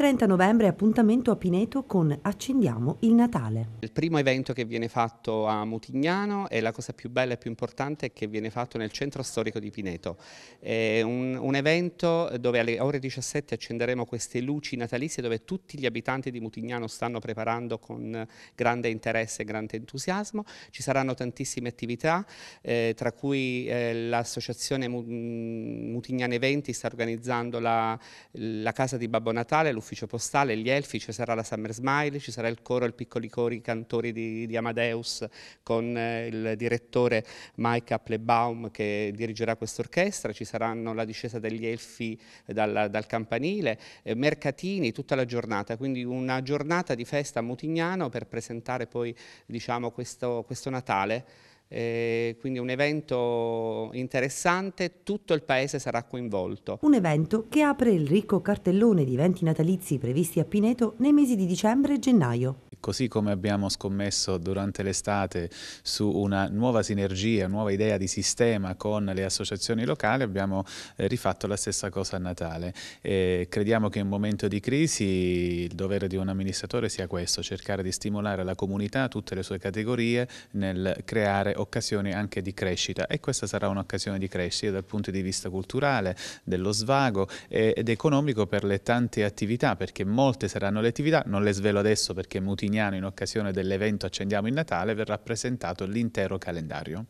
30 novembre appuntamento a Pineto con Accendiamo il Natale. Il primo evento che viene fatto a Mutignano e la cosa più bella e più importante è che viene fatto nel centro storico di Pineto. È un, un evento dove alle ore 17 accenderemo queste luci natalizie dove tutti gli abitanti di Mutignano stanno preparando con grande interesse e grande entusiasmo. Ci saranno tantissime attività, eh, tra cui eh, l'associazione Mutignano Eventi sta organizzando la, la casa di Babbo Natale, l'ufficio l'ufficio postale, gli elfi, ci sarà la Summer Smile, ci sarà il coro, il piccoli cori, i cantori di, di Amadeus con eh, il direttore Mike Applebaum che dirigerà questa orchestra, ci saranno la discesa degli elfi dal, dal campanile, eh, mercatini tutta la giornata, quindi una giornata di festa a Mutignano per presentare poi diciamo, questo, questo Natale eh, quindi un evento interessante, tutto il paese sarà coinvolto. Un evento che apre il ricco cartellone di eventi natalizi previsti a Pineto nei mesi di dicembre e gennaio così come abbiamo scommesso durante l'estate su una nuova sinergia, nuova idea di sistema con le associazioni locali, abbiamo eh, rifatto la stessa cosa a Natale. E crediamo che in un momento di crisi il dovere di un amministratore sia questo, cercare di stimolare la comunità, tutte le sue categorie, nel creare occasioni anche di crescita e questa sarà un'occasione di crescita dal punto di vista culturale, dello svago ed economico per le tante attività, perché molte saranno le attività, non le svelo adesso perché è mutino Modigliano in occasione dell'evento Accendiamo il Natale verrà presentato l'intero calendario.